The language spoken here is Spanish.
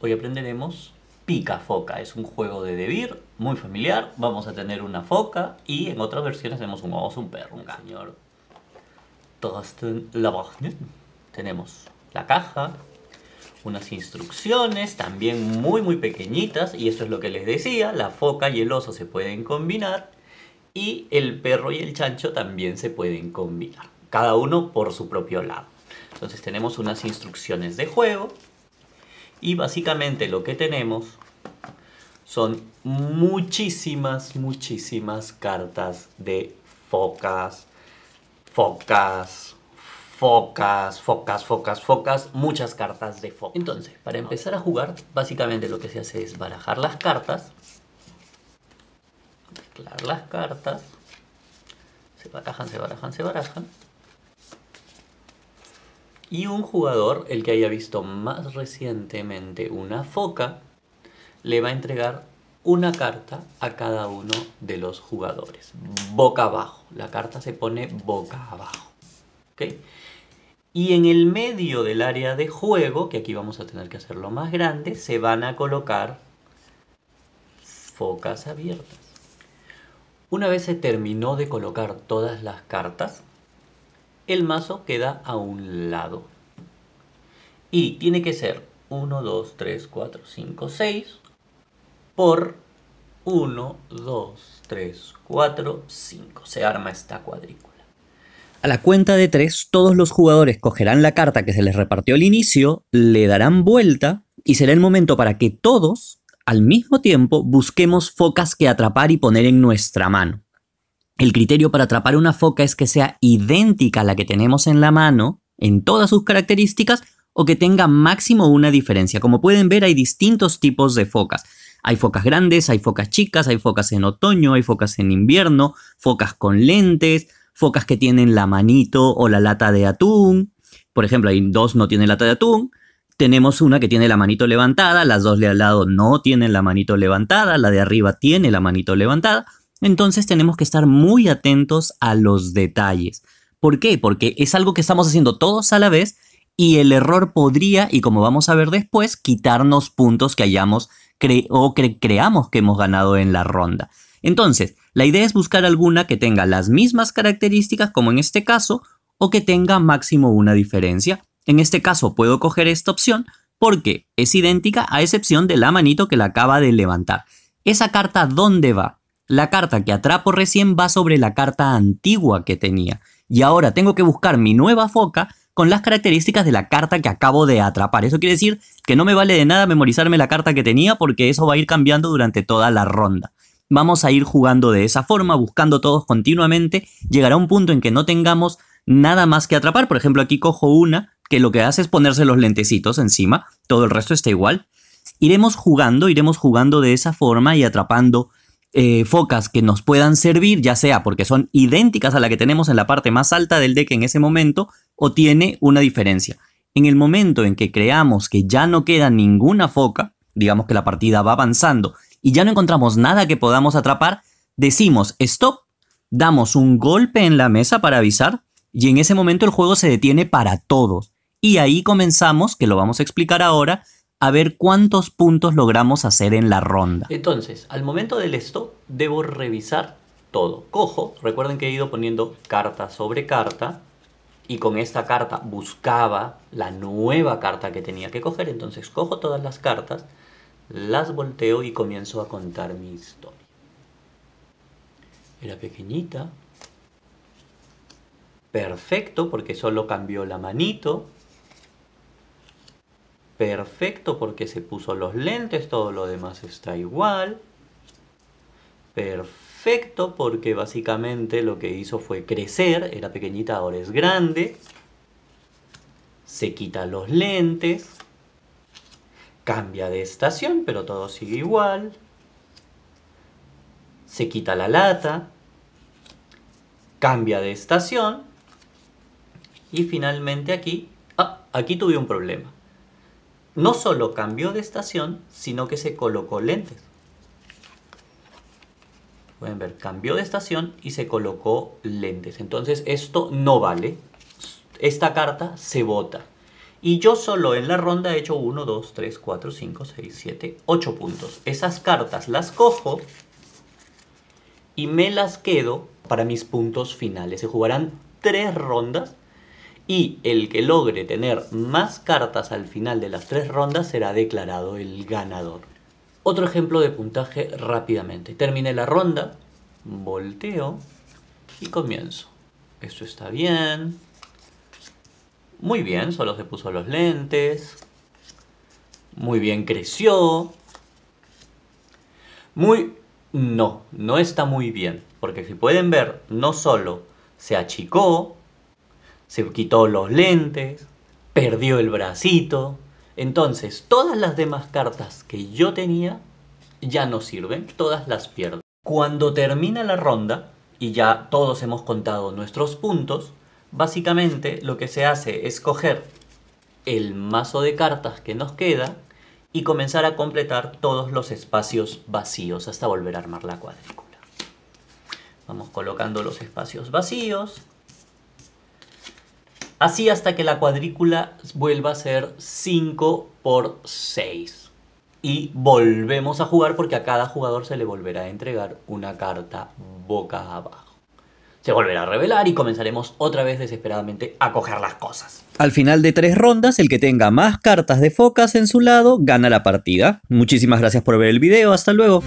Hoy aprenderemos Pica Foca. Es un juego de debir muy familiar. Vamos a tener una foca y en otras versiones tenemos un oso, un perro, un señor. Tenemos la caja, unas instrucciones también muy muy pequeñitas y esto es lo que les decía, la foca y el oso se pueden combinar y el perro y el chancho también se pueden combinar, cada uno por su propio lado. Entonces tenemos unas instrucciones de juego, y básicamente lo que tenemos son muchísimas, muchísimas cartas de focas, focas, focas, focas, focas, focas, muchas cartas de focas. Entonces, para empezar a jugar, básicamente lo que se hace es barajar las cartas, mezclar las cartas, se barajan, se barajan, se barajan, y un jugador, el que haya visto más recientemente una foca, le va a entregar una carta a cada uno de los jugadores. Boca abajo. La carta se pone boca abajo. Y en el medio del área de juego, que aquí vamos a tener que hacerlo más grande, se van a colocar focas abiertas. Una vez se terminó de colocar todas las cartas, el mazo queda a un lado. Y tiene que ser 1, 2, 3, 4, 5, 6 por 1, 2, 3, 4, 5. Se arma esta cuadrícula. A la cuenta de 3, todos los jugadores cogerán la carta que se les repartió al inicio, le darán vuelta y será el momento para que todos, al mismo tiempo, busquemos focas que atrapar y poner en nuestra mano. El criterio para atrapar una foca es que sea idéntica a la que tenemos en la mano, en todas sus características, o que tenga máximo una diferencia. Como pueden ver, hay distintos tipos de focas. Hay focas grandes, hay focas chicas, hay focas en otoño, hay focas en invierno, focas con lentes, focas que tienen la manito o la lata de atún. Por ejemplo, hay dos no tienen lata de atún. Tenemos una que tiene la manito levantada, las dos de al lado no tienen la manito levantada, la de arriba tiene la manito levantada. Entonces tenemos que estar muy atentos a los detalles. ¿Por qué? Porque es algo que estamos haciendo todos a la vez y el error podría, y como vamos a ver después, quitarnos puntos que hayamos o creamos que hemos ganado en la ronda. Entonces, la idea es buscar alguna que tenga las mismas características como en este caso o que tenga máximo una diferencia. En este caso puedo coger esta opción porque es idéntica a excepción de la manito que la acaba de levantar. ¿Esa carta dónde va? La carta que atrapo recién va sobre la carta antigua que tenía, y ahora tengo que buscar mi nueva foca con las características de la carta que acabo de atrapar. Eso quiere decir que no me vale de nada memorizarme la carta que tenía porque eso va a ir cambiando durante toda la ronda. Vamos a ir jugando de esa forma, buscando todos continuamente. Llegará un punto en que no tengamos nada más que atrapar. Por ejemplo, aquí cojo una que lo que hace es ponerse los lentecitos encima. Todo el resto está igual. Iremos jugando, iremos jugando de esa forma y atrapando eh, focas que nos puedan servir, ya sea porque son idénticas a la que tenemos en la parte más alta del deck en ese momento, o tiene una diferencia. En el momento en que creamos que ya no queda ninguna foca, digamos que la partida va avanzando y ya no encontramos nada que podamos atrapar, decimos stop, damos un golpe en la mesa para avisar y en ese momento el juego se detiene para todos. Y ahí comenzamos, que lo vamos a explicar ahora, a ver cuántos puntos logramos hacer en la ronda. Entonces, al momento del stop, debo revisar todo. Cojo, recuerden que he ido poniendo carta sobre carta y con esta carta buscaba la nueva carta que tenía que coger. Entonces, cojo todas las cartas, las volteo y comienzo a contar mi historia. Era pequeñita. Perfecto, porque solo cambió la manito Perfecto porque se puso los lentes, todo lo demás está igual. Perfecto porque básicamente lo que hizo fue crecer, era pequeñita, ahora es grande. Se quita los lentes. Cambia de estación, pero todo sigue igual. Se quita la lata. Cambia de estación. Y finalmente aquí... Ah, aquí tuve un problema no solo cambió de estación, sino que se colocó lentes. Pueden ver, cambió de estación y se colocó lentes. Entonces esto no vale. Esta carta se vota. Y yo solo en la ronda he hecho 1, 2, 3, 4, 5, 6, 7, 8 puntos. Esas cartas las cojo y me las quedo para mis puntos finales. Se jugarán 3 rondas y el que logre tener más cartas al final de las tres rondas será declarado el ganador. Otro ejemplo de puntaje rápidamente. Terminé la ronda, volteo y comienzo. Esto está bien. Muy bien, solo se puso los lentes. Muy bien, creció. Muy... No, no está muy bien. Porque si pueden ver, no solo se achicó, se quitó los lentes, perdió el bracito. Entonces, todas las demás cartas que yo tenía ya no sirven, todas las pierdo. Cuando termina la ronda, y ya todos hemos contado nuestros puntos, básicamente lo que se hace es coger el mazo de cartas que nos queda y comenzar a completar todos los espacios vacíos hasta volver a armar la cuadrícula. Vamos colocando los espacios vacíos. Así hasta que la cuadrícula vuelva a ser 5 por 6. Y volvemos a jugar porque a cada jugador se le volverá a entregar una carta boca abajo. Se volverá a revelar y comenzaremos otra vez desesperadamente a coger las cosas. Al final de tres rondas, el que tenga más cartas de focas en su lado gana la partida. Muchísimas gracias por ver el video, hasta luego.